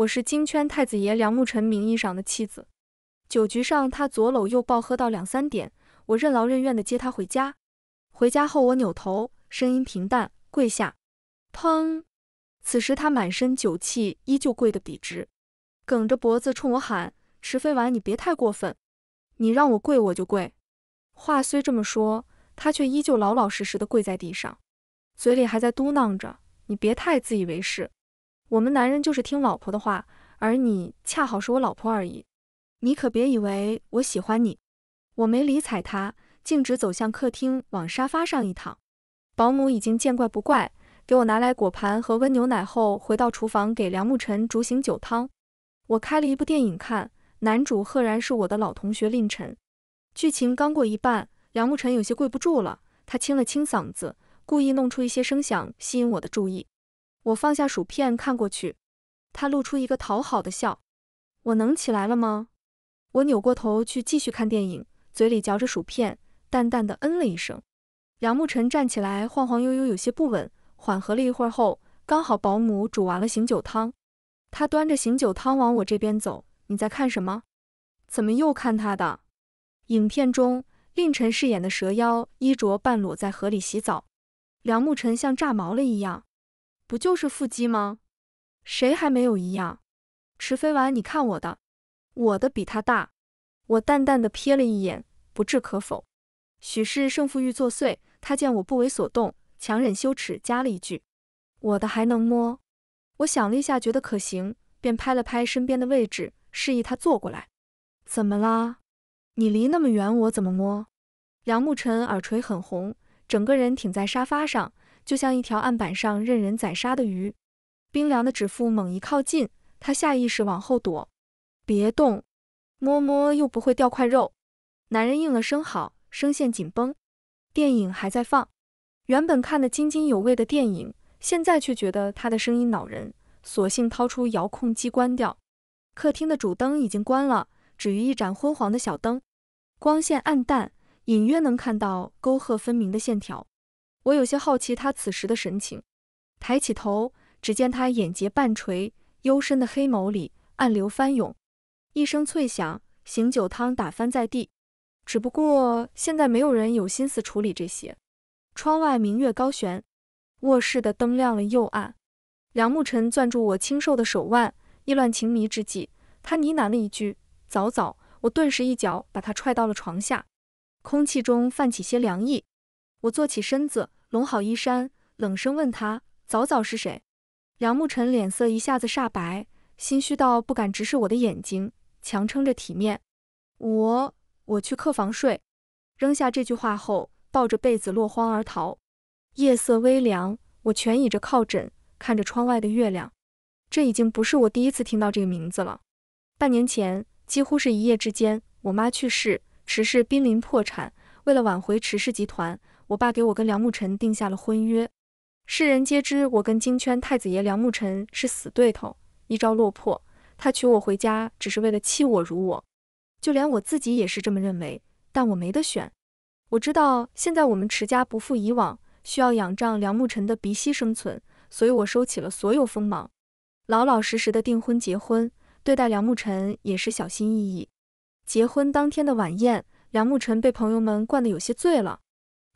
我是京圈太子爷梁牧辰名义上的妻子。酒局上，他左搂右抱，喝到两三点。我任劳任怨地接他回家。回家后，我扭头，声音平淡，跪下。砰！此时他满身酒气，依旧跪得笔直，梗着脖子冲我喊：“池飞晚，你别太过分！你让我跪，我就跪。”话虽这么说，他却依旧老老实实地跪在地上，嘴里还在嘟囔着：“你别太自以为是。”我们男人就是听老婆的话，而你恰好是我老婆而已。你可别以为我喜欢你。我没理睬他，径直走向客厅，往沙发上一躺。保姆已经见怪不怪，给我拿来果盘和温牛奶后，回到厨房给梁慕辰煮醒酒汤。我开了一部电影看，男主赫然是我的老同学令晨。剧情刚过一半，梁慕辰有些跪不住了，他清了清嗓子，故意弄出一些声响，吸引我的注意。我放下薯片，看过去，他露出一个讨好的笑。我能起来了吗？我扭过头去继续看电影，嘴里嚼着薯片，淡淡的嗯了一声。梁牧晨站起来，晃晃悠悠，有些不稳。缓和了一会儿后，刚好保姆煮完了醒酒汤，他端着醒酒汤往我这边走。你在看什么？怎么又看他的？影片中，令晨饰演的蛇妖衣着半裸在河里洗澡，梁牧晨像炸毛了一样。不就是腹肌吗？谁还没有一样？池飞丸，你看我的，我的比他大。我淡淡的瞥了一眼，不置可否。许是胜负欲作祟，他见我不为所动，强忍羞耻，加了一句：“我的还能摸。”我想了一下，觉得可行，便拍了拍身边的位置，示意他坐过来。怎么啦？你离那么远，我怎么摸？梁慕辰耳垂很红，整个人挺在沙发上。就像一条案板上任人宰杀的鱼，冰凉的指腹猛一靠近，他下意识往后躲。别动，摸摸又不会掉块肉。男人应了声好，声线紧绷。电影还在放，原本看得津津有味的电影，现在却觉得他的声音恼人，索性掏出遥控机关掉。客厅的主灯已经关了，只余一盏昏黄的小灯，光线暗淡，隐约能看到沟壑分明的线条。我有些好奇他此时的神情，抬起头，只见他眼睫半垂，幽深的黑眸里暗流翻涌。一声脆响，醒酒汤打翻在地。只不过现在没有人有心思处理这些。窗外明月高悬，卧室的灯亮了又暗。梁慕晨攥住我清瘦的手腕，意乱情迷之际，他呢喃了一句：“早早。”我顿时一脚把他踹到了床下，空气中泛起些凉意。我坐起身子。拢好衣衫，冷声问他：“早早是谁？”梁慕辰脸色一下子煞白，心虚到不敢直视我的眼睛，强撑着体面：“我……我去客房睡。”扔下这句话后，抱着被子落荒而逃。夜色微凉，我蜷倚着靠枕，看着窗外的月亮。这已经不是我第一次听到这个名字了。半年前，几乎是一夜之间，我妈去世，池氏濒临破产。为了挽回池氏集团，我爸给我跟梁牧辰定下了婚约，世人皆知我跟京圈太子爷梁牧辰是死对头，一朝落魄，他娶我回家只是为了弃我辱我，就连我自己也是这么认为。但我没得选，我知道现在我们持家不复以往，需要仰仗梁牧辰的鼻息生存，所以我收起了所有锋芒，老老实实的订婚结婚，对待梁牧辰也是小心翼翼。结婚当天的晚宴，梁牧辰被朋友们灌得有些醉了。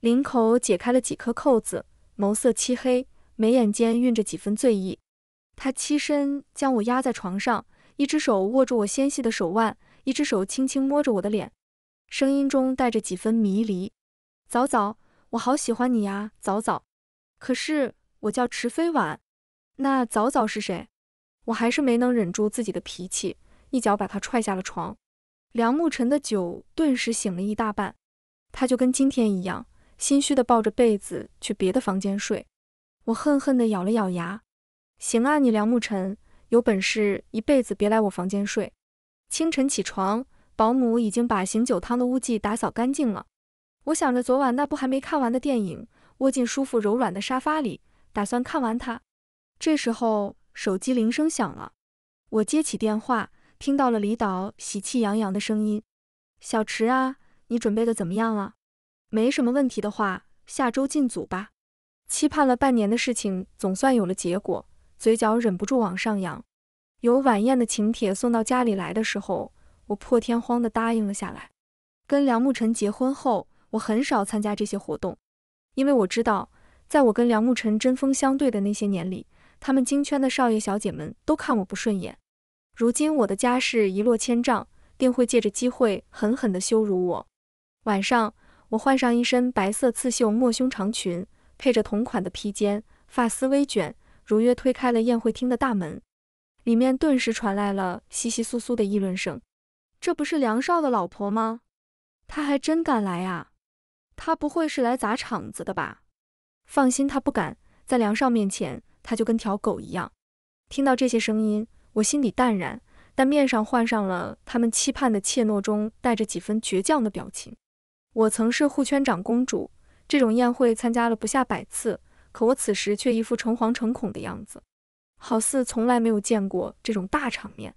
领口解开了几颗扣子，眸色漆黑，眉眼间蕴着几分醉意。他起身将我压在床上，一只手握住我纤细的手腕，一只手轻轻摸着我的脸，声音中带着几分迷离。早早，我好喜欢你呀，早早。可是我叫池飞晚，那早早是谁？我还是没能忍住自己的脾气，一脚把他踹下了床。梁慕辰的酒顿时醒了一大半，他就跟今天一样。心虚地抱着被子去别的房间睡，我恨恨地咬了咬牙，行啊，你梁慕辰有本事一辈子别来我房间睡。清晨起床，保姆已经把醒酒汤的污迹打扫干净了。我想着昨晚那部还没看完的电影，窝进舒服柔软的沙发里，打算看完它。这时候手机铃声响了，我接起电话，听到了李导喜气洋洋的声音：“小池啊，你准备的怎么样了？”没什么问题的话，下周进组吧。期盼了半年的事情总算有了结果，嘴角忍不住往上扬。有晚宴的请帖送到家里来的时候，我破天荒地答应了下来。跟梁慕辰结婚后，我很少参加这些活动，因为我知道，在我跟梁慕辰针锋相对的那些年里，他们京圈的少爷小姐们都看我不顺眼。如今我的家世一落千丈，定会借着机会狠狠地羞辱我。晚上。我换上一身白色刺绣抹胸长裙，配着同款的披肩，发丝微卷，如约推开了宴会厅的大门。里面顿时传来了窸窸窣窣的议论声：“这不是梁少的老婆吗？他还真敢来啊！他不会是来砸场子的吧？”放心，他不敢，在梁少面前，他就跟条狗一样。听到这些声音，我心底淡然，但面上换上了他们期盼的怯懦中带着几分倔强的表情。我曾是护圈长公主，这种宴会参加了不下百次，可我此时却一副诚惶诚恐的样子，好似从来没有见过这种大场面。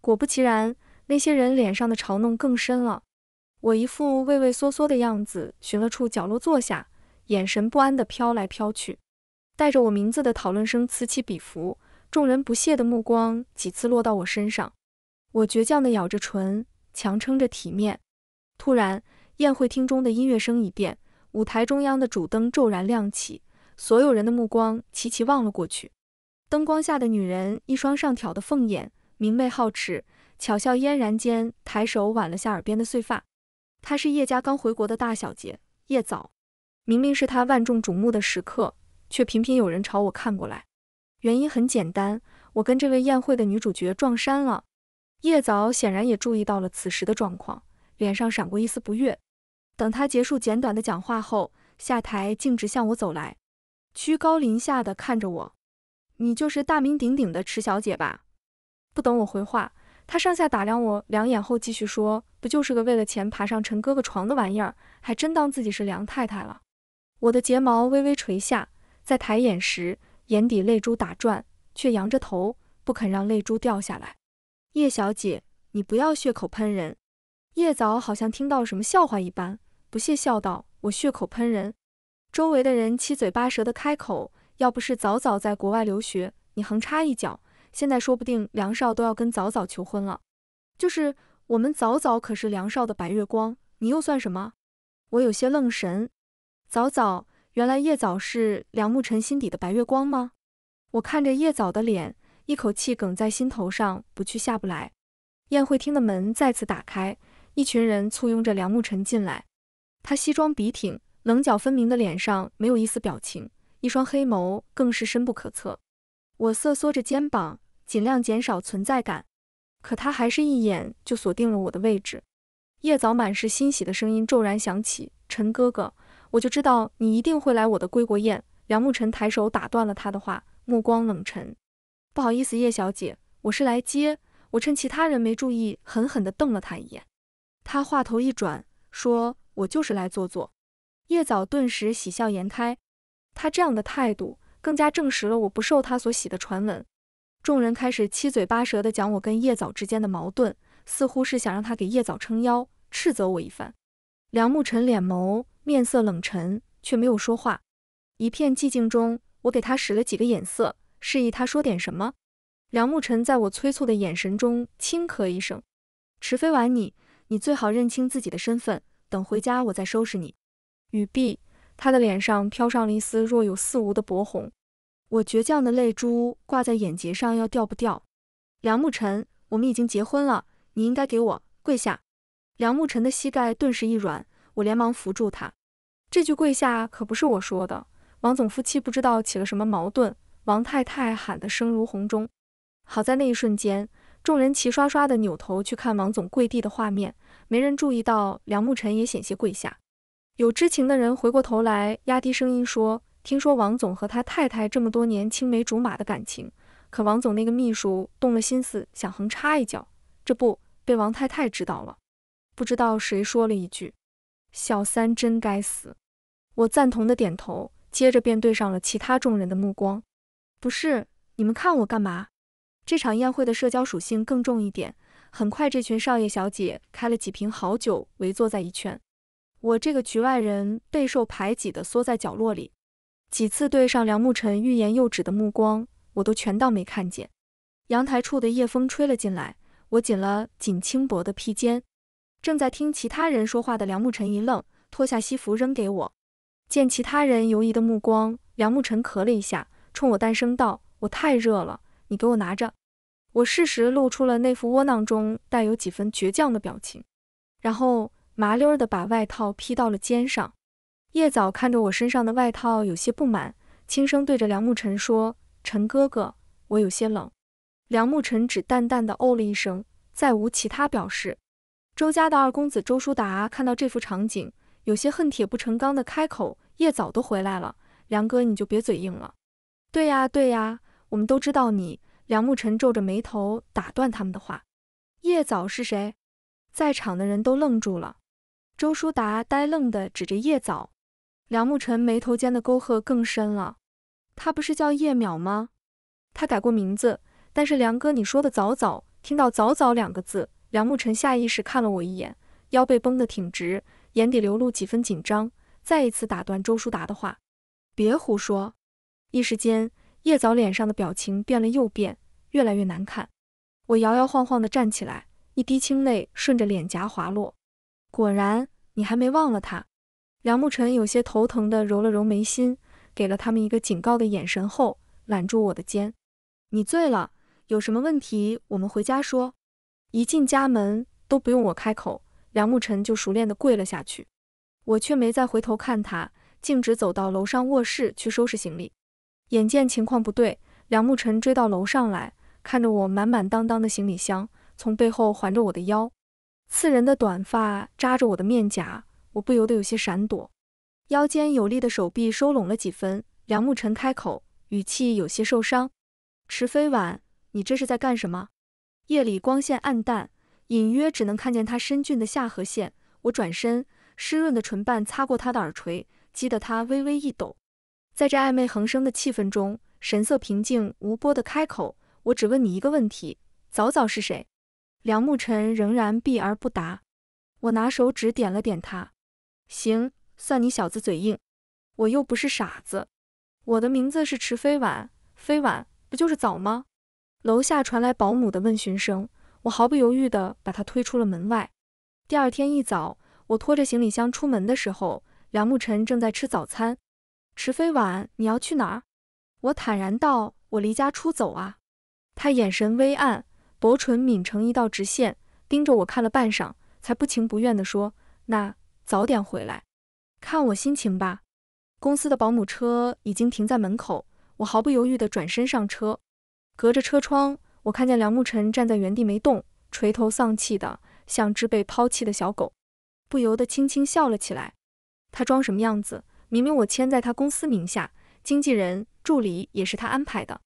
果不其然，那些人脸上的嘲弄更深了。我一副畏畏缩缩的样子，寻了处角落坐下，眼神不安地飘来飘去。带着我名字的讨论声此起彼伏，众人不屑的目光几次落到我身上。我倔强地咬着唇，强撑着体面。突然。宴会厅中的音乐声一变，舞台中央的主灯骤然亮起，所有人的目光齐齐望了过去。灯光下的女人一双上挑的凤眼，明媚皓齿，巧笑嫣然间，抬手挽了下耳边的碎发。她是叶家刚回国的大小姐叶早。明明是她万众瞩目的时刻，却频频有人朝我看过来。原因很简单，我跟这位宴会的女主角撞衫了。叶早显然也注意到了此时的状况，脸上闪过一丝不悦。等他结束简短的讲话后，下台径直向我走来，居高临下的看着我：“你就是大名鼎鼎的池小姐吧？”不等我回话，他上下打量我两眼后，继续说：“不就是个为了钱爬上陈哥哥床的玩意儿，还真当自己是梁太太了？”我的睫毛微微垂下，在抬眼时，眼底泪珠打转，却扬着头，不肯让泪珠掉下来。“叶小姐，你不要血口喷人。”叶早好像听到什么笑话一般。不屑笑道：“我血口喷人。”周围的人七嘴八舌的开口：“要不是早早在国外留学，你横插一脚，现在说不定梁少都要跟早早求婚了。”“就是我们早早可是梁少的白月光，你又算什么？”我有些愣神。早早，原来叶早是梁慕辰心底的白月光吗？我看着叶早的脸，一口气梗在心头上，不去下不来。宴会厅的门再次打开，一群人簇拥着梁慕辰进来。他西装笔挺，棱角分明的脸上没有一丝表情，一双黑眸更是深不可测。我瑟缩着肩膀，尽量减少存在感，可他还是一眼就锁定了我的位置。叶早满是欣喜的声音骤然响起：“陈哥哥，我就知道你一定会来我的归国宴。”梁慕辰抬手打断了他的话，目光冷沉：“不好意思，叶小姐，我是来接。”我趁其他人没注意，狠狠地瞪了他一眼。他话头一转，说。我就是来做做，叶早顿时喜笑颜开，他这样的态度更加证实了我不受他所喜的传闻。众人开始七嘴八舌的讲我跟叶早之间的矛盾，似乎是想让他给叶早撑腰，斥责我一番。梁慕辰脸眸面色冷沉，却没有说话。一片寂静中，我给他使了几个眼色，示意他说点什么。梁慕辰在我催促的眼神中轻咳一声，池飞晚，你，你最好认清自己的身份。等回家我再收拾你。语毕，他的脸上飘上了一丝若有似无的薄红，我倔强的泪珠挂在眼睫上，要掉不掉。梁慕辰，我们已经结婚了，你应该给我跪下。梁慕辰的膝盖顿时一软，我连忙扶住他。这句跪下可不是我说的。王总夫妻不知道起了什么矛盾，王太太喊得声如洪钟。好在那一瞬间。众人齐刷刷地扭头去看王总跪地的画面，没人注意到梁慕辰也险些跪下。有知情的人回过头来，压低声音说：“听说王总和他太太这么多年青梅竹马的感情，可王总那个秘书动了心思想横插一脚，这不被王太太知道了。”不知道谁说了一句：“小三真该死。”我赞同的点头，接着便对上了其他众人的目光。“不是你们看我干嘛？”这场宴会的社交属性更重一点。很快，这群少爷小姐开了几瓶好酒，围坐在一圈。我这个局外人备受排挤的缩在角落里，几次对上梁慕尘欲言又止的目光，我都全当没看见。阳台处的夜风吹了进来，我紧了紧轻薄的披肩。正在听其他人说话的梁慕尘一愣，脱下西服扔给我。见其他人犹疑的目光，梁慕尘咳了一下，冲我淡声道：“我太热了，你给我拿着。”我适时露出了那副窝囊中带有几分倔强的表情，然后麻溜儿的把外套披到了肩上。叶早看着我身上的外套有些不满，轻声对着梁慕辰说：“陈哥哥，我有些冷。”梁慕辰只淡淡的哦了一声，再无其他表示。周家的二公子周书达看到这幅场景，有些恨铁不成钢的开口：“叶早都回来了，梁哥你就别嘴硬了。”“对呀对呀，我们都知道你。”梁慕晨皱着眉头打断他们的话：“叶早是谁？”在场的人都愣住了。周书达呆愣的指着叶早，梁慕晨眉头间的沟壑更深了。他不是叫叶淼吗？他改过名字，但是梁哥，你说的早早，听到“早早”两个字，梁慕晨下意识看了我一眼，腰背绷得挺直，眼底流露几分紧张，再一次打断周书达的话：“别胡说！”一时间。叶早脸上的表情变了又变，越来越难看。我摇摇晃晃地站起来，一滴清泪顺着脸颊滑落。果然，你还没忘了他。梁慕辰有些头疼地揉了揉眉心，给了他们一个警告的眼神后，揽住我的肩：“你醉了，有什么问题，我们回家说。”一进家门，都不用我开口，梁慕辰就熟练地跪了下去。我却没再回头看他，径直走到楼上卧室去收拾行李。眼见情况不对，梁慕辰追到楼上来看着我满满当当的行李箱，从背后环着我的腰，刺人的短发扎着我的面颊，我不由得有些闪躲。腰间有力的手臂收拢了几分，梁慕辰开口，语气有些受伤：“池飞晚，你这是在干什么？”夜里光线暗淡，隐约只能看见他深峻的下颌线。我转身，湿润的唇瓣擦过他的耳垂，激得他微微一抖。在这暧昧横生的气氛中，神色平静无波的开口：“我只问你一个问题，早早是谁？”梁慕尘仍然避而不答。我拿手指点了点他，行，算你小子嘴硬。我又不是傻子，我的名字是池飞晚，飞晚不就是早吗？楼下传来保姆的问询声，我毫不犹豫地把他推出了门外。第二天一早，我拖着行李箱出门的时候，梁慕尘正在吃早餐。池飞晚，你要去哪儿？我坦然道：“我离家出走啊。”他眼神微暗，薄唇抿成一道直线，盯着我看了半晌，才不情不愿地说：“那早点回来，看我心情吧。”公司的保姆车已经停在门口，我毫不犹豫地转身上车。隔着车窗，我看见梁慕辰站在原地没动，垂头丧气的，像只被抛弃的小狗，不由得轻轻笑了起来。他装什么样子？明明我签在他公司名下，经纪人、助理也是他安排的。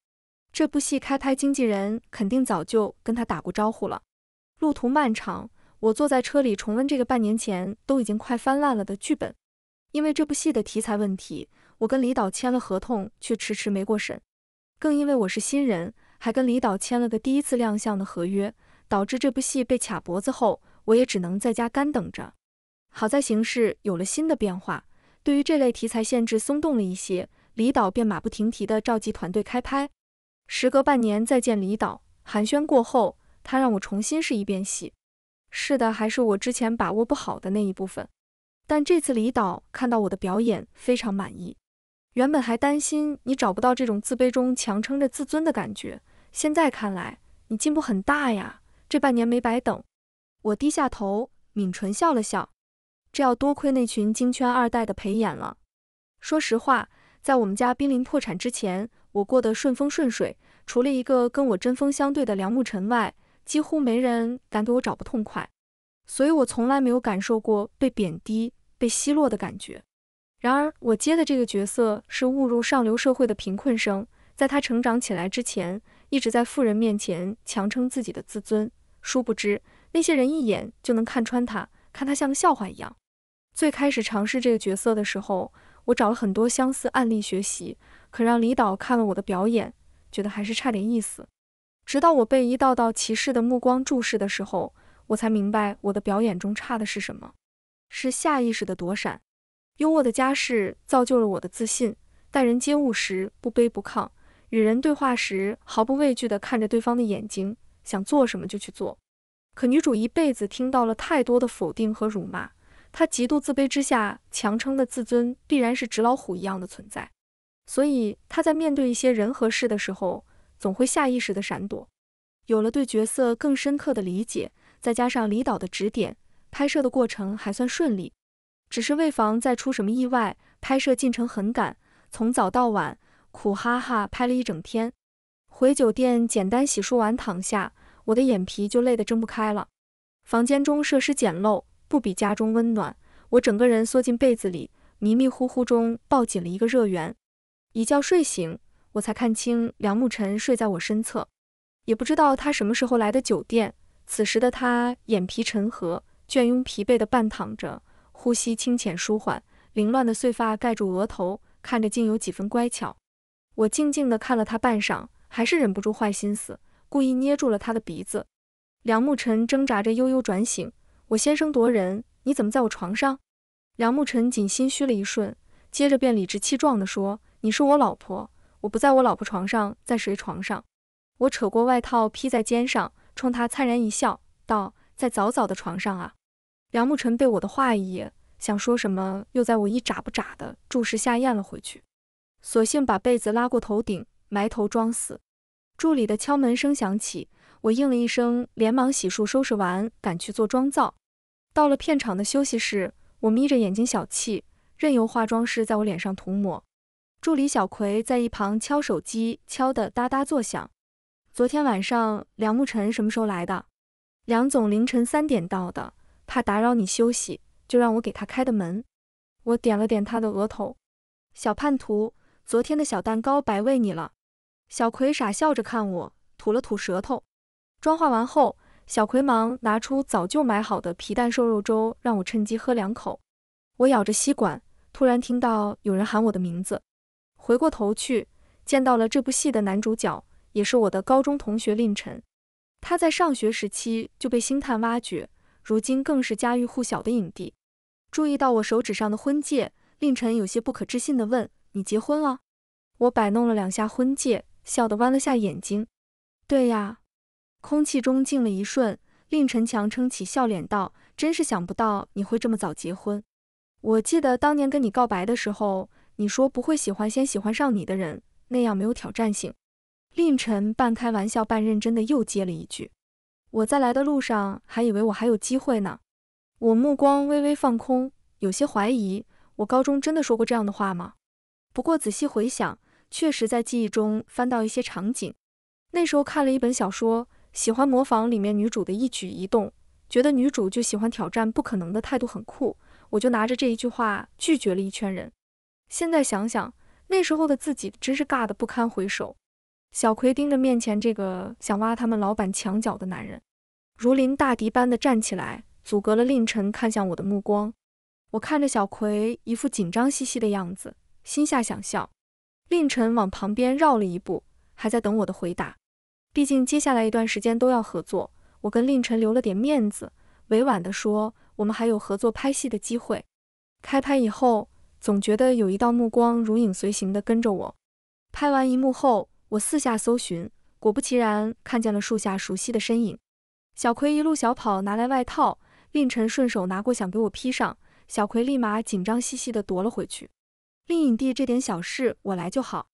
这部戏开拍，经纪人肯定早就跟他打过招呼了。路途漫长，我坐在车里重温这个半年前都已经快翻烂了的剧本。因为这部戏的题材问题，我跟李导签了合同，却迟迟没过审。更因为我是新人，还跟李导签了个第一次亮相的合约，导致这部戏被卡脖子后，我也只能在家干等着。好在形势有了新的变化。对于这类题材限制松动了一些，李导便马不停蹄地召集团队开拍。时隔半年再见李导，寒暄过后，他让我重新试一遍戏。是的，还是我之前把握不好的那一部分。但这次李导看到我的表演非常满意。原本还担心你找不到这种自卑中强撑着自尊的感觉，现在看来你进步很大呀，这半年没白等。我低下头，抿唇笑了笑。这要多亏那群金圈二代的陪演了。说实话，在我们家濒临破产之前，我过得顺风顺水，除了一个跟我针锋相对的梁牧辰外，几乎没人敢给我找不痛快，所以我从来没有感受过被贬低、被奚落的感觉。然而，我接的这个角色是误入上流社会的贫困生，在他成长起来之前，一直在富人面前强撑自己的自尊，殊不知那些人一眼就能看穿他，看他像个笑话一样。最开始尝试这个角色的时候，我找了很多相似案例学习，可让李导看了我的表演，觉得还是差点意思。直到我被一道道歧视的目光注视的时候，我才明白我的表演中差的是什么，是下意识的躲闪。优渥的家世造就了我的自信，待人接物时不卑不亢，与人对话时毫不畏惧地看着对方的眼睛，想做什么就去做。可女主一辈子听到了太多的否定和辱骂。他极度自卑之下强撑的自尊，必然是纸老虎一样的存在，所以他在面对一些人和事的时候，总会下意识的闪躲。有了对角色更深刻的理解，再加上李导的指点，拍摄的过程还算顺利。只是为防再出什么意外，拍摄进程很赶，从早到晚苦哈哈拍了一整天。回酒店简单洗漱完躺下，我的眼皮就累得睁不开了。房间中设施简陋。不比家中温暖，我整个人缩进被子里，迷迷糊糊中抱紧了一个热源。一觉睡醒，我才看清梁慕辰睡在我身侧，也不知道他什么时候来的酒店。此时的他眼皮沉合，倦慵疲惫地半躺着，呼吸清浅舒缓，凌乱的碎发盖住额头，看着竟有几分乖巧。我静静地看了他半晌，还是忍不住坏心思，故意捏住了他的鼻子。梁慕辰挣扎着悠悠转醒。我先声夺人，你怎么在我床上？梁慕辰仅心虚了一瞬，接着便理直气壮地说：“你是我老婆，我不在我老婆床上，在谁床上？”我扯过外套披在肩上，冲他粲然一笑，道：“在早早的床上啊。”梁慕辰被我的话噎，想说什么，又在我一眨不眨的注视下咽了回去，索性把被子拉过头顶，埋头装死。助理的敲门声响起，我应了一声，连忙洗漱收拾完，赶去做妆造。到了片场的休息室，我眯着眼睛小憩，任由化妆师在我脸上涂抹。助理小葵在一旁敲手机，敲得哒哒作响。昨天晚上梁慕辰什么时候来的？梁总凌晨三点到的，怕打扰你休息，就让我给他开的门。我点了点他的额头，小叛徒，昨天的小蛋糕白喂你了。小葵傻笑着看我，吐了吐舌头。妆化完后。小葵忙拿出早就买好的皮蛋瘦肉粥，让我趁机喝两口。我咬着吸管，突然听到有人喊我的名字，回过头去，见到了这部戏的男主角，也是我的高中同学令晨。他在上学时期就被星探挖掘，如今更是家喻户晓的影帝。注意到我手指上的婚戒，令晨有些不可置信地问：“你结婚了？”我摆弄了两下婚戒，笑得弯了下眼睛：“对呀。”空气中静了一瞬，令晨强撑起笑脸道：“真是想不到你会这么早结婚。我记得当年跟你告白的时候，你说不会喜欢先喜欢上你的人，那样没有挑战性。”令晨半开玩笑半认真的又接了一句：“我在来的路上还以为我还有机会呢。”我目光微微放空，有些怀疑：我高中真的说过这样的话吗？不过仔细回想，确实在记忆中翻到一些场景。那时候看了一本小说。喜欢模仿里面女主的一举一动，觉得女主就喜欢挑战不可能的态度很酷，我就拿着这一句话拒绝了一圈人。现在想想那时候的自己真是尬得不堪回首。小葵盯着面前这个想挖他们老板墙角的男人，如临大敌般的站起来，阻隔了令晨看向我的目光。我看着小葵一副紧张兮兮的样子，心下想笑。令晨往旁边绕了一步，还在等我的回答。毕竟接下来一段时间都要合作，我跟令晨留了点面子，委婉地说我们还有合作拍戏的机会。开拍以后，总觉得有一道目光如影随形的跟着我。拍完一幕后，我四下搜寻，果不其然看见了树下熟悉的身影。小葵一路小跑拿来外套，令晨顺手拿过想给我披上，小葵立马紧张兮兮的夺了回去。令影帝这点小事我来就好。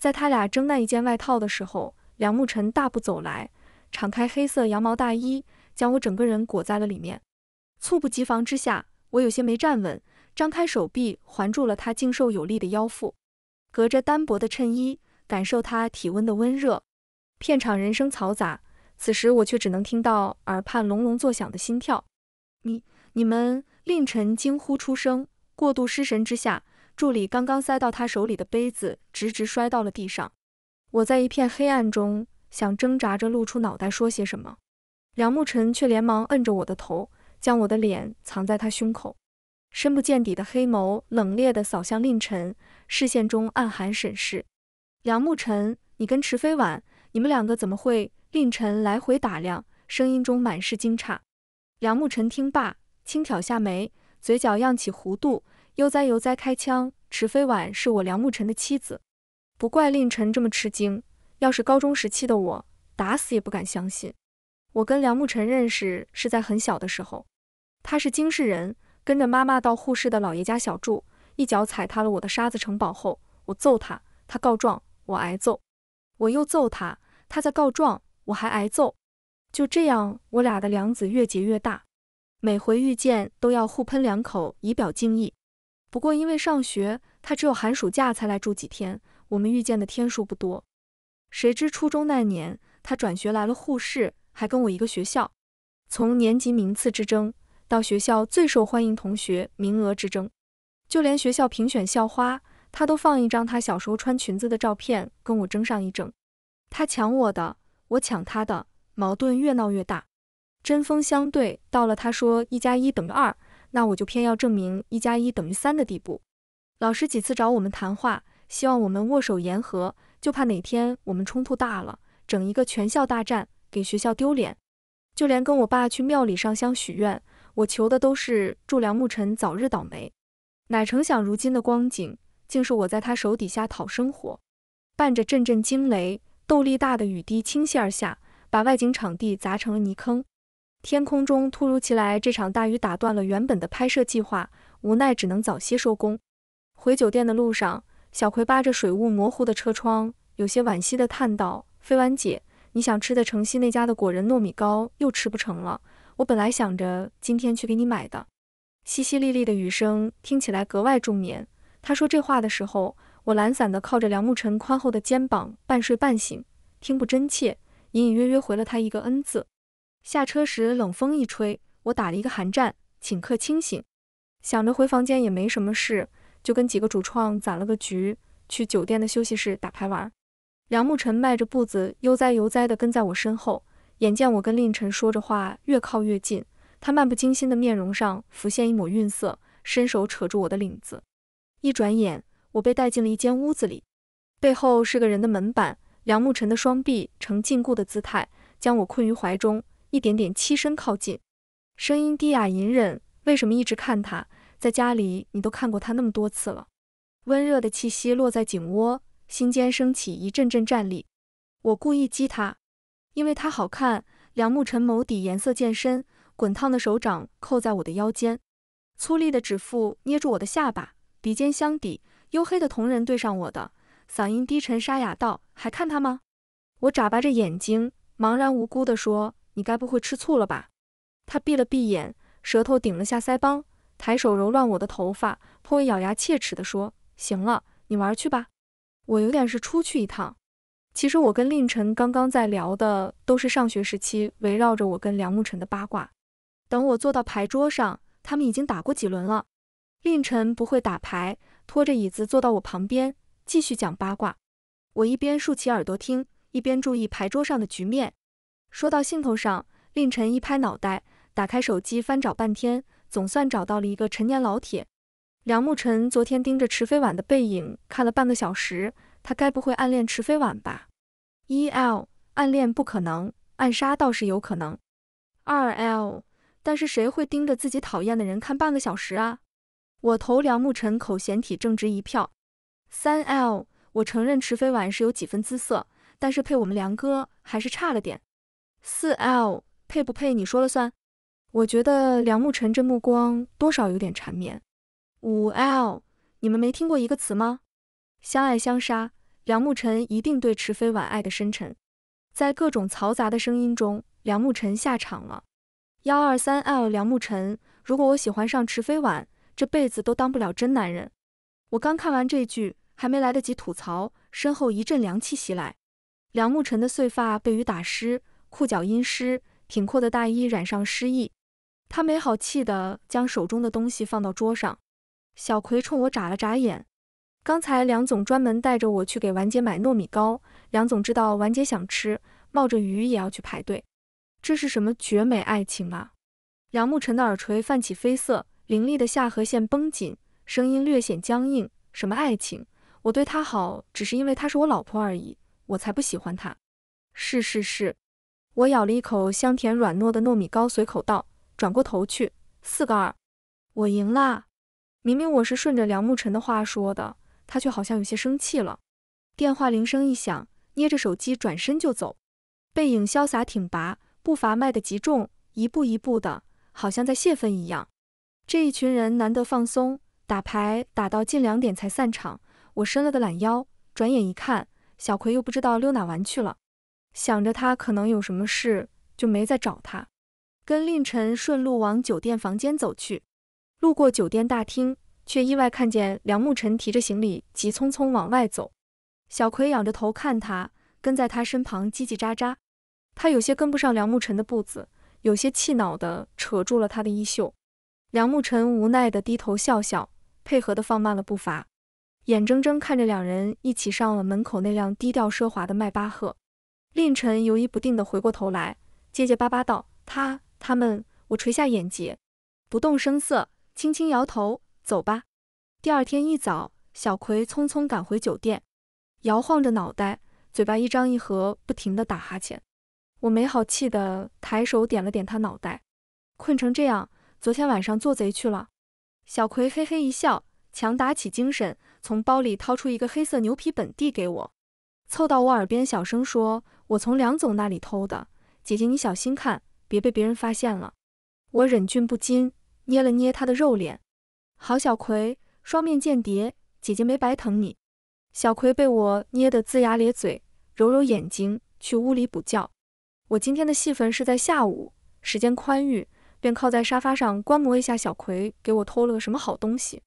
在他俩争那一件外套的时候。梁慕辰大步走来，敞开黑色羊毛大衣，将我整个人裹在了里面。猝不及防之下，我有些没站稳，张开手臂环住了他劲瘦有力的腰腹，隔着单薄的衬衣，感受他体温的温热。片场人声嘈杂，此时我却只能听到耳畔隆隆作响的心跳。你、你们！令晨惊呼出声，过度失神之下，助理刚刚塞到他手里的杯子直直摔到了地上。我在一片黑暗中，想挣扎着露出脑袋说些什么，梁慕辰却连忙摁着我的头，将我的脸藏在他胸口。深不见底的黑眸冷冽地扫向令晨，视线中暗含审视。梁慕辰，你跟池飞婉，你们两个怎么会？令晨来回打量，声音中满是惊诧。梁慕辰听罢，轻挑下眉，嘴角漾起弧度，悠哉悠哉开腔：“池飞婉是我梁慕辰的妻子。”不怪令臣这么吃惊，要是高中时期的我，打死也不敢相信。我跟梁慕晨认识是在很小的时候，他是京市人，跟着妈妈到沪市的姥爷家小住。一脚踩塌了我的沙子城堡后，我揍他，他告状，我挨揍；我又揍他，他在告状，我还挨揍。就这样，我俩的梁子越结越大。每回遇见都要互喷两口以表敬意。不过因为上学，他只有寒暑假才来住几天。我们遇见的天数不多，谁知初中那年，他转学来了沪市，还跟我一个学校。从年级名次之争，到学校最受欢迎同学名额之争，就连学校评选校花，他都放一张他小时候穿裙子的照片跟我争上一争。他抢我的，我抢他的，矛盾越闹越大，针锋相对到了他说一加一等于二，那我就偏要证明一加一等于三的地步。老师几次找我们谈话。希望我们握手言和，就怕哪天我们冲突大了，整一个全校大战，给学校丢脸。就连跟我爸去庙里上香许愿，我求的都是祝梁牧尘早日倒霉。哪成想如今的光景，竟是我在他手底下讨生活。伴着阵阵惊雷，斗粒大的雨滴倾泻而下，把外景场地砸成了泥坑。天空中突如其来这场大雨，打断了原本的拍摄计划，无奈只能早些收工。回酒店的路上。小葵扒着水雾模糊的车窗，有些惋惜地叹道：“飞婉姐，你想吃的城西那家的果仁糯米糕又吃不成了。我本来想着今天去给你买的。”淅淅沥沥的雨声听起来格外助眠。他说这话的时候，我懒散地靠着梁慕辰宽厚的肩膀，半睡半醒，听不真切，隐隐约约回了他一个恩字。下车时，冷风一吹，我打了一个寒战，顷刻清醒，想着回房间也没什么事。就跟几个主创攒了个局，去酒店的休息室打牌玩。梁慕辰迈着步子，悠哉悠哉地跟在我身后，眼见我跟令晨说着话，越靠越近，他漫不经心的面容上浮现一抹晕色，伸手扯住我的领子。一转眼，我被带进了一间屋子里，背后是个人的门板。梁慕辰的双臂呈禁锢的姿态，将我困于怀中，一点点栖身靠近，声音低哑隐忍：“为什么一直看他？”在家里，你都看过他那么多次了。温热的气息落在颈窝，心间升起一阵阵战栗。我故意激他，因为他好看。梁慕尘眸底颜色渐深，滚烫的手掌扣在我的腰间，粗粝的指腹捏住我的下巴，鼻尖相抵，黝黑的瞳仁对上我的，嗓音低沉沙哑道：“还看他吗？”我眨巴着眼睛，茫然无辜地说：“你该不会吃醋了吧？”他闭了闭眼，舌头顶了下腮帮。抬手揉乱我的头发，颇为咬牙切齿地说：“行了，你玩去吧，我有点事，出去一趟。”其实我跟令晨刚刚在聊的都是上学时期围绕着我跟梁慕辰的八卦。等我坐到牌桌上，他们已经打过几轮了。令晨不会打牌，拖着椅子坐到我旁边，继续讲八卦。我一边竖起耳朵听，一边注意牌桌上的局面。说到兴头上，令晨一拍脑袋，打开手机翻找半天。总算找到了一个陈年老铁，梁牧辰昨天盯着池飞婉的背影看了半个小时，他该不会暗恋池飞婉吧？一 l 暗恋不可能，暗杀倒是有可能。二 l 但是谁会盯着自己讨厌的人看半个小时啊？我投梁牧辰口嫌体正直一票。三 l 我承认池飞婉是有几分姿色，但是配我们梁哥还是差了点。四 l 配不配你说了算。我觉得梁慕辰这目光多少有点缠绵。五 L，你们没听过一个词吗？相爱相杀。梁慕辰一定对池飞婉爱的深沉。在各种嘈杂的声音中，梁慕辰下场了。幺二三 L，梁慕辰，如果我喜欢上池飞婉，这辈子都当不了真男人。我刚看完这句，还没来得及吐槽，身后一阵凉气袭来。梁慕辰的碎发被雨打湿，裤脚阴湿，挺阔的大衣染上湿意。他没好气地将手中的东西放到桌上，小葵冲我眨了眨眼。刚才梁总专门带着我去给婉姐买糯米糕，梁总知道婉姐想吃，冒着雨也要去排队。这是什么绝美爱情啊！杨慕辰的耳垂泛起绯色，凌厉的下颌线绷紧，声音略显僵硬。什么爱情？我对他好，只是因为他是我老婆而已。我才不喜欢他。是是是。我咬了一口香甜软糯的糯米糕，随口道。转过头去，四个二，我赢啦！明明我是顺着梁慕辰的话说的，他却好像有些生气了。电话铃声一响，捏着手机转身就走，背影潇洒挺拔，步伐迈得极重，一步一步的，好像在泄愤一样。这一群人难得放松，打牌打到近两点才散场。我伸了个懒腰，转眼一看，小葵又不知道溜哪玩去了。想着他可能有什么事，就没再找他。跟令晨顺路往酒店房间走去，路过酒店大厅，却意外看见梁慕晨提着行李急匆匆往外走。小葵仰着头看他，跟在他身旁叽叽喳喳。他有些跟不上梁慕晨的步子，有些气恼地扯住了他的衣袖。梁慕晨无奈地低头笑笑，配合地放慢了步伐，眼睁睁看着两人一起上了门口那辆低调奢华的迈巴赫。令晨犹豫不定地回过头来，结结巴巴道：“他。”他们，我垂下眼睫，不动声色，轻轻摇头，走吧。第二天一早，小葵匆匆赶回酒店，摇晃着脑袋，嘴巴一张一合，不停地打哈欠。我没好气地抬手点了点他脑袋，困成这样，昨天晚上做贼去了？小葵嘿嘿一笑，强打起精神，从包里掏出一个黑色牛皮本递给我，凑到我耳边小声说：“我从梁总那里偷的，姐姐你小心看。”别被别人发现了！我忍俊不禁，捏了捏他的肉脸。好小葵，双面间谍，姐姐没白疼你。小葵被我捏得龇牙咧嘴，揉揉眼睛，去屋里补觉。我今天的戏份是在下午，时间宽裕，便靠在沙发上观摩一下小葵给我偷了个什么好东西。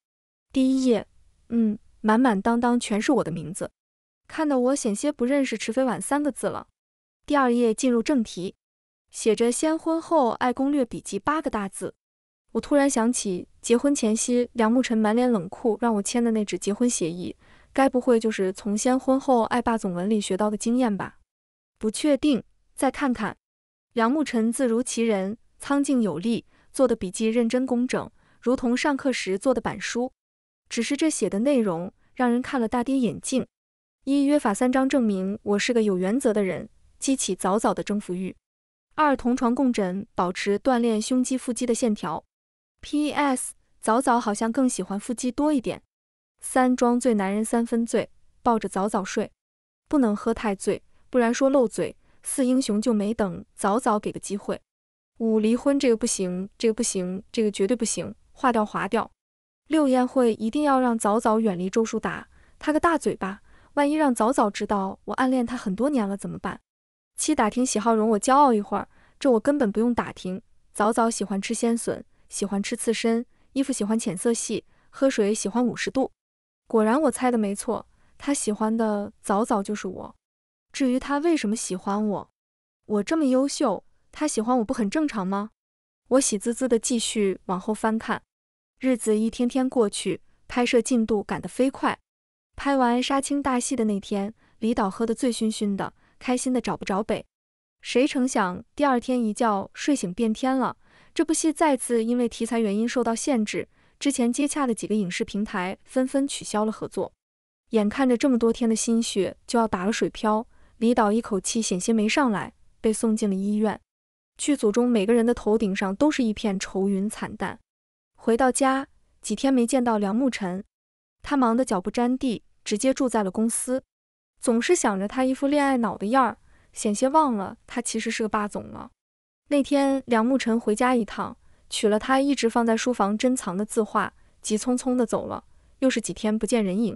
第一页，嗯，满满当当，全是我的名字，看得我险些不认识池飞晚三个字了。第二页进入正题。写着“先婚后爱攻略笔记”八个大字，我突然想起结婚前夕梁慕辰满脸冷酷让我签的那纸结婚协议，该不会就是从“先婚后爱霸总文”里学到的经验吧？不确定，再看看，梁慕辰字如其人，苍劲有力，做的笔记认真工整，如同上课时做的板书。只是这写的内容让人看了大跌眼镜。一约法三章证明我是个有原则的人，激起早早的征服欲。二同床共枕，保持锻炼胸肌腹肌的线条。P.S. 早早好像更喜欢腹肌多一点。三装醉，男人三分醉，抱着早早睡，不能喝太醉，不然说漏嘴。四英雄就没等早早给个机会。五离婚这个不行，这个不行，这个绝对不行，划掉划掉。六宴会一定要让早早远离周树达，他个大嘴巴，万一让早早知道我暗恋他很多年了怎么办？七打听喜好容我骄傲一会儿，这我根本不用打听。早早喜欢吃鲜笋，喜欢吃刺身，衣服喜欢浅色系，喝水喜欢五十度。果然我猜的没错，他喜欢的早早就是我。至于他为什么喜欢我，我这么优秀，他喜欢我不很正常吗？我喜滋滋的继续往后翻看。日子一天天过去，拍摄进度赶得飞快。拍完杀青大戏的那天，李导喝得醉醺醺的。开心的找不着北，谁成想第二天一觉睡醒变天了。这部戏再次因为题材原因受到限制，之前接洽的几个影视平台纷纷取消了合作。眼看着这么多天的心血就要打了水漂，李导一口气险些没上来，被送进了医院。剧组中每个人的头顶上都是一片愁云惨淡。回到家，几天没见到梁牧辰，他忙得脚不沾地，直接住在了公司。总是想着他一副恋爱脑的样儿，险些忘了他其实是个霸总了。那天梁慕辰回家一趟，取了他一直放在书房珍藏的字画，急匆匆的走了。又是几天不见人影，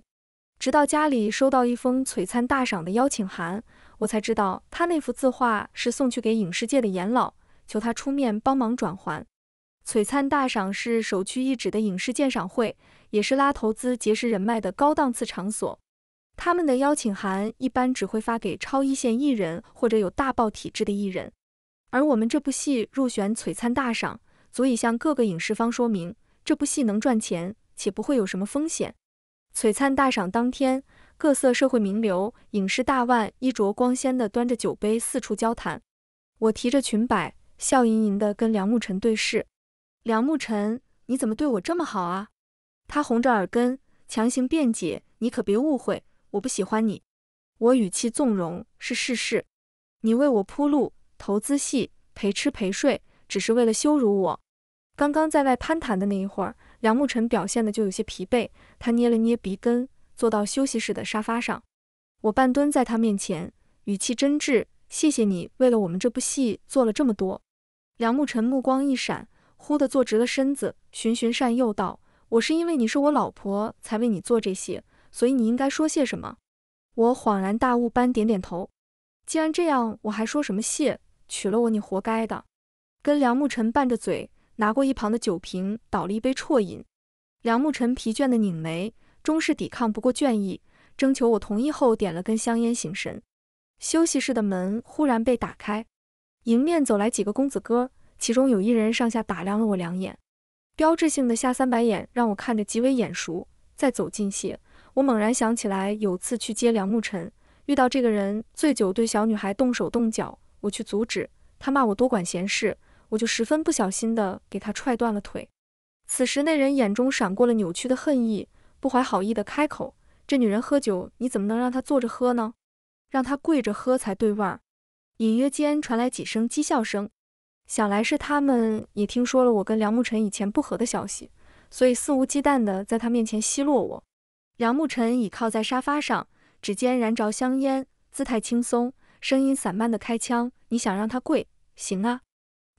直到家里收到一封璀璨大赏的邀请函，我才知道他那幅字画是送去给影视界的严老，求他出面帮忙转还。璀璨大赏是首屈一指的影视鉴赏会，也是拉投资、结识人脉的高档次场所。他们的邀请函一般只会发给超一线艺人或者有大爆体质的艺人，而我们这部戏入选璀璨大赏，足以向各个影视方说明这部戏能赚钱且不会有什么风险。璀璨大赏当天，各色社会名流、影视大腕衣着光鲜的端着酒杯四处交谈。我提着裙摆，笑吟吟的跟梁牧辰对视：“梁牧辰，你怎么对我这么好啊？”他红着耳根，强行辩解：“你可别误会。”我不喜欢你，我语气纵容是事实。你为我铺路，投资戏，陪吃陪睡，只是为了羞辱我。刚刚在外攀谈的那一会儿，梁慕辰表现的就有些疲惫，他捏了捏鼻根，坐到休息室的沙发上。我半蹲在他面前，语气真挚：“谢谢你为了我们这部戏做了这么多。”梁慕辰目光一闪，忽地坐直了身子，循循善诱道：“我是因为你是我老婆，才为你做这些。”所以你应该说些什么？我恍然大悟般点点头。既然这样，我还说什么谢？娶了我，你活该的。跟梁慕尘拌着嘴，拿过一旁的酒瓶，倒了一杯啜饮。梁慕尘疲倦的拧眉，终是抵抗不过倦意，征求我同意后，点了根香烟醒神。休息室的门忽然被打开，迎面走来几个公子哥，其中有一人上下打量了我两眼，标志性的下三白眼让我看着极为眼熟。再走近些。我猛然想起来，有次去接梁慕辰，遇到这个人醉酒对小女孩动手动脚，我去阻止，他骂我多管闲事，我就十分不小心的给他踹断了腿。此时那人眼中闪过了扭曲的恨意，不怀好意的开口：“这女人喝酒，你怎么能让她坐着喝呢？让她跪着喝才对味儿。”隐约间传来几声讥笑声，想来是他们也听说了我跟梁慕辰以前不和的消息，所以肆无忌惮的在他面前奚落我。梁慕晨倚靠在沙发上，指尖燃着香烟，姿态轻松，声音散漫地开腔：“你想让他跪，行啊？”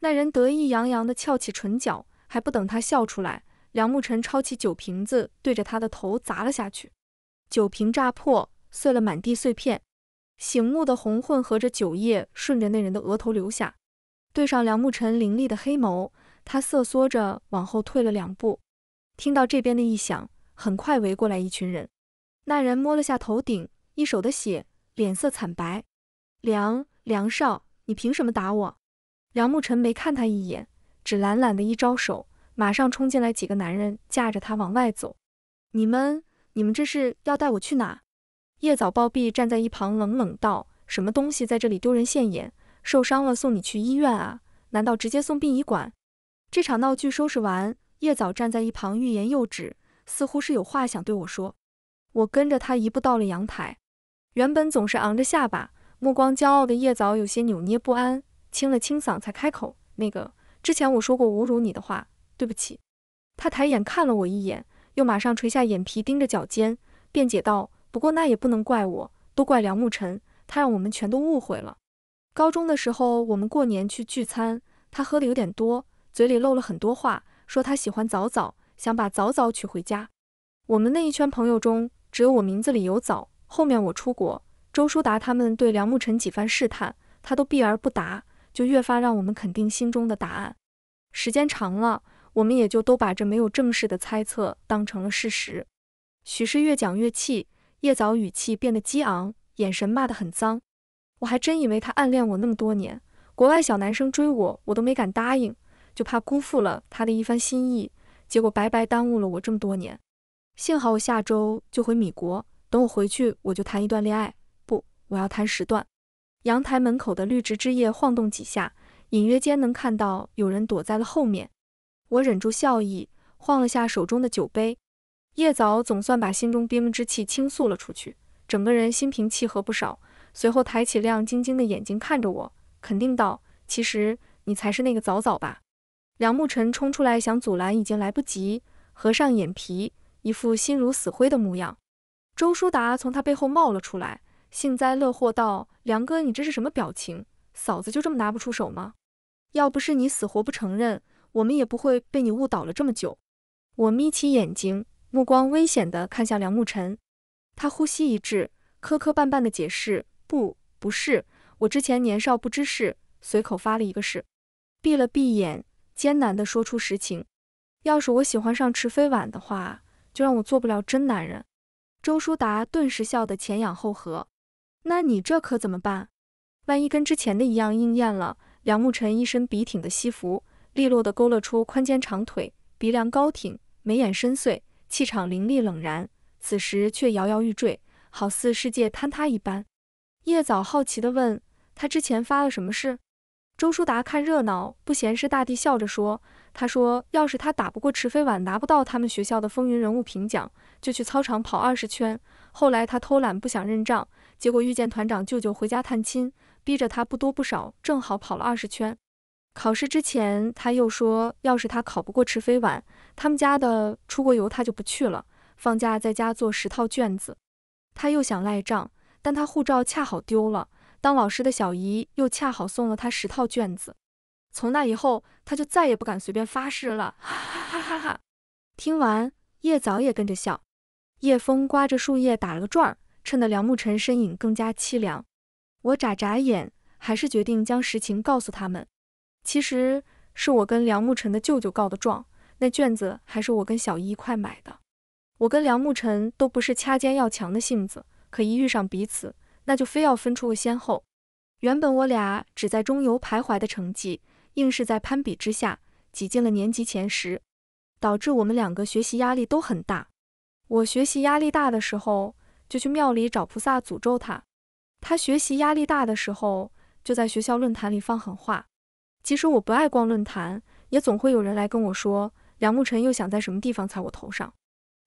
那人得意洋洋地翘起唇角，还不等他笑出来，梁慕晨抄起酒瓶子，对着他的头砸了下去。酒瓶炸破，碎了满地碎片，醒目的红混合着酒液，顺着那人的额头流下，对上梁慕晨凌厉的黑眸，他瑟缩着往后退了两步，听到这边的异响。很快围过来一群人，那人摸了下头顶，一手的血，脸色惨白。梁梁少，你凭什么打我？梁牧尘没看他一眼，只懒懒的一招手，马上冲进来几个男人架着他往外走。你们，你们这是要带我去哪？叶早暴毙站在一旁冷冷道：“什么东西在这里丢人现眼，受伤了送你去医院啊？难道直接送殡仪馆？”这场闹剧收拾完，叶早站在一旁欲言又止。似乎是有话想对我说，我跟着他一步到了阳台。原本总是昂着下巴、目光骄傲的叶早有些扭捏不安，清了清嗓才开口：“那个，之前我说过侮辱你的话，对不起。”他抬眼看了我一眼，又马上垂下眼皮，盯着脚尖辩解道：“不过那也不能怪我，都怪梁慕辰，他让我们全都误会了。高中的时候，我们过年去聚餐，他喝的有点多，嘴里漏了很多话，说他喜欢早早。”想把早早娶回家。我们那一圈朋友中，只有我名字里有早。后面我出国，周书达他们对梁慕辰几番试探，他都避而不答，就越发让我们肯定心中的答案。时间长了，我们也就都把这没有正式的猜测当成了事实。许是越讲越气，叶早语气变得激昂，眼神骂得很脏。我还真以为他暗恋我那么多年，国外小男生追我，我都没敢答应，就怕辜负了他的一番心意。结果白白耽误了我这么多年，幸好我下周就回米国，等我回去我就谈一段恋爱，不，我要谈十段。阳台门口的绿植枝叶晃动几下，隐约间能看到有人躲在了后面。我忍住笑意，晃了下手中的酒杯。叶早总算把心中憋闷之气倾诉了出去，整个人心平气和不少。随后抬起亮晶晶的眼睛看着我，肯定道：“其实你才是那个早早吧。”梁慕辰冲出来想阻拦，已经来不及，合上眼皮，一副心如死灰的模样。周书达从他背后冒了出来，幸灾乐祸道：“梁哥，你这是什么表情？嫂子就这么拿不出手吗？要不是你死活不承认，我们也不会被你误导了这么久。”我眯起眼睛，目光危险地看向梁慕辰。他呼吸一滞，磕磕绊绊地解释：“不，不是，我之前年少不知事，随口发了一个誓。”闭了闭眼。艰难地说出实情：“要是我喜欢上池飞婉的话，就让我做不了真男人。”周书达顿时笑得前仰后合。“那你这可怎么办？万一跟之前的一样应验了？”梁慕辰一身笔挺的西服，利落地勾勒出宽肩长腿，鼻梁高挺，眉眼深邃，气场凌厉冷然，此时却摇摇欲坠，好似世界坍塌一般。叶早好奇地问他：“之前发了什么事？”周书达看热闹不嫌事大，地笑着说：“他说，要是他打不过池飞婉，拿不到他们学校的风云人物评奖，就去操场跑二十圈。后来他偷懒不想认账，结果遇见团长舅舅回家探亲，逼着他不多不少，正好跑了二十圈。考试之前他又说，要是他考不过池飞婉，他们家的出国游他就不去了。放假在家做十套卷子，他又想赖账，但他护照恰好丢了。”当老师的小姨又恰好送了他十套卷子，从那以后，他就再也不敢随便发誓了。哈哈哈哈哈听完，叶早也跟着笑。夜风刮着树叶打了个转儿，衬得梁慕辰身影更加凄凉。我眨眨眼，还是决定将实情告诉他们。其实是我跟梁慕辰的舅舅告的状，那卷子还是我跟小姨一块买的。我跟梁慕辰都不是掐尖要强的性子，可一遇上彼此。那就非要分出个先后。原本我俩只在中游徘徊的成绩，硬是在攀比之下挤进了年级前十，导致我们两个学习压力都很大。我学习压力大的时候，就去庙里找菩萨诅咒他；他学习压力大的时候，就在学校论坛里放狠话。即使我不爱逛论坛，也总会有人来跟我说梁慕辰又想在什么地方踩我头上。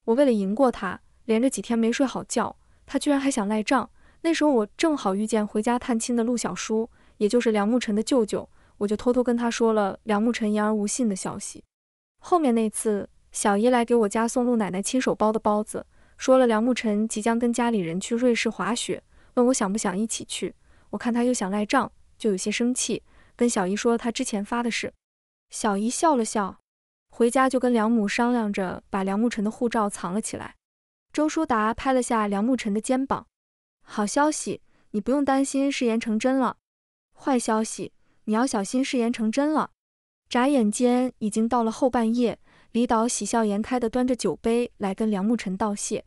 我为了赢过他，连着几天没睡好觉。他居然还想赖账。那时候我正好遇见回家探亲的陆小叔，也就是梁慕辰的舅舅，我就偷偷跟他说了梁慕辰言而无信的消息。后面那次，小姨来给我家送陆奶奶亲手包的包子，说了梁慕辰即将跟家里人去瑞士滑雪，问我想不想一起去。我看他又想赖账，就有些生气，跟小姨说了他之前发的事。小姨笑了笑，回家就跟梁母商量着把梁慕辰的护照藏了起来。周淑达拍了下梁慕辰的肩膀。好消息，你不用担心誓言成真了。坏消息，你要小心誓言成真了。眨眼间，已经到了后半夜，李导喜笑颜开地端着酒杯来跟梁牧晨道谢。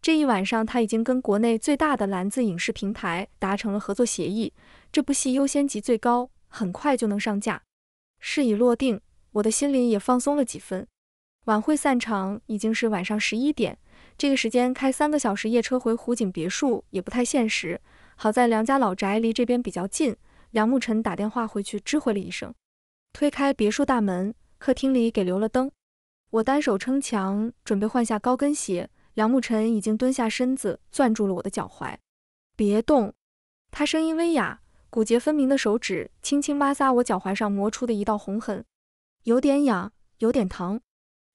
这一晚上，他已经跟国内最大的蓝字影视平台达成了合作协议，这部戏优先级最高，很快就能上架。事已落定，我的心里也放松了几分。晚会散场已经是晚上十一点。这个时间开三个小时夜车回湖景别墅也不太现实。好在梁家老宅离这边比较近，梁慕辰打电话回去知会了一声。推开别墅大门，客厅里给留了灯。我单手撑墙，准备换下高跟鞋。梁慕辰已经蹲下身子，攥住了我的脚踝。别动。他声音微哑，骨节分明的手指轻轻挖撒我脚踝上磨出的一道红痕，有点痒，有点疼。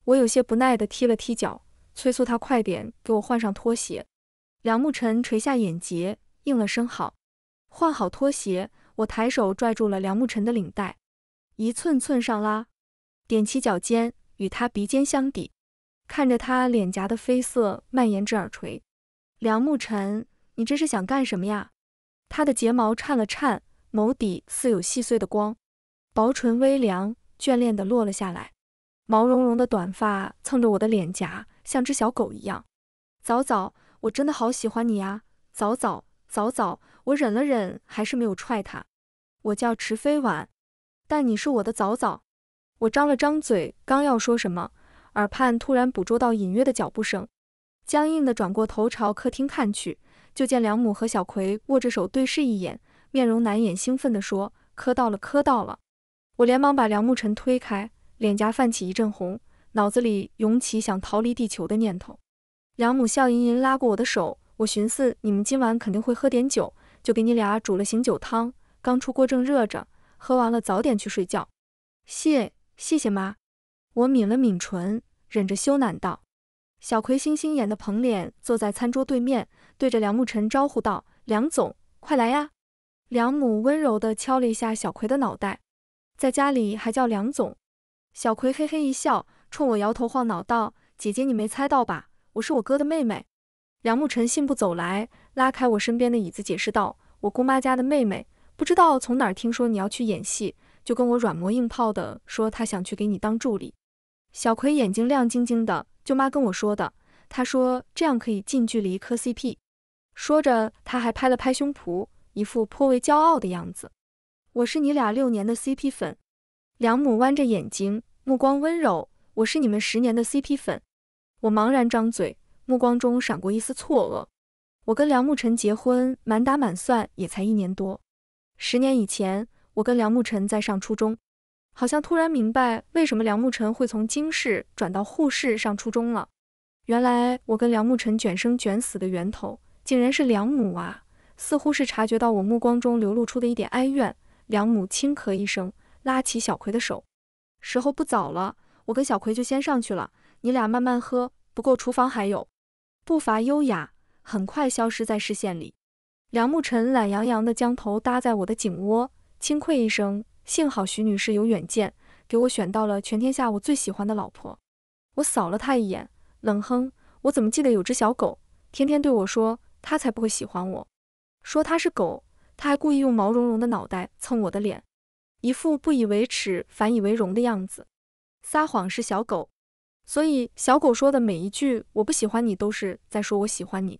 我有些不耐地踢了踢脚。催促他快点给我换上拖鞋。梁慕辰垂下眼睫，应了声好。换好拖鞋，我抬手拽住了梁慕辰的领带，一寸寸上拉，踮起脚尖与他鼻尖相抵，看着他脸颊的绯色蔓延至耳垂。梁慕辰，你这是想干什么呀？他的睫毛颤了颤，眸底似有细碎的光，薄唇微凉，眷恋地落了下来。毛茸茸的短发蹭着我的脸颊。像只小狗一样，早早，我真的好喜欢你啊！早早，早早，我忍了忍，还是没有踹他。我叫池飞婉，但你是我的早早。我张了张嘴，刚要说什么，耳畔突然捕捉到隐约的脚步声，僵硬的转过头朝客厅看去，就见梁母和小葵握着手对视一眼，面容难掩兴奋地说：“磕到了，磕到了。”我连忙把梁慕晨推开，脸颊泛起一阵红。脑子里涌起想逃离地球的念头。梁母笑吟吟拉过我的手，我寻思你们今晚肯定会喝点酒，就给你俩煮了醒酒汤，刚出锅正热着，喝完了早点去睡觉。谢谢谢妈。我抿了抿唇，忍着羞赧道。小葵星星眼的捧脸坐在餐桌对面，对着梁慕辰招呼道：“梁总，快来呀！”梁母温柔地敲了一下小葵的脑袋，在家里还叫梁总。小葵嘿嘿一笑。冲我摇头晃脑道：“姐姐，你没猜到吧？我是我哥的妹妹。”梁慕辰信步走来，拉开我身边的椅子，解释道：“我姑妈家的妹妹，不知道从哪儿听说你要去演戏，就跟我软磨硬泡的说她想去给你当助理。”小葵眼睛亮晶晶的，舅妈跟我说的。她说这样可以近距离磕 CP。说着，她还拍了拍胸脯，一副颇为骄傲的样子。我是你俩六年的 CP 粉。梁母弯着眼睛，目光温柔。我是你们十年的 CP 粉，我茫然张嘴，目光中闪过一丝错愕。我跟梁慕辰结婚，满打满算也才一年多。十年以前，我跟梁慕辰在上初中，好像突然明白为什么梁慕辰会从京市转到沪市上初中了。原来我跟梁慕辰卷生卷死的源头，竟然是梁母啊！似乎是察觉到我目光中流露出的一点哀怨，梁母轻咳一声，拉起小葵的手：“时候不早了。”我跟小葵就先上去了，你俩慢慢喝，不够厨房还有。步伐优雅，很快消失在视线里。梁慕辰懒洋洋地将头搭在我的颈窝，轻喟一声：“幸好徐女士有远见，给我选到了全天下我最喜欢的老婆。”我扫了他一眼，冷哼：“我怎么记得有只小狗天天对我说，它才不会喜欢我，说它是狗，它还故意用毛茸茸的脑袋蹭我的脸，一副不以为耻反以为荣的样子。”撒谎是小狗，所以小狗说的每一句“我不喜欢你”都是在说“我喜欢你”。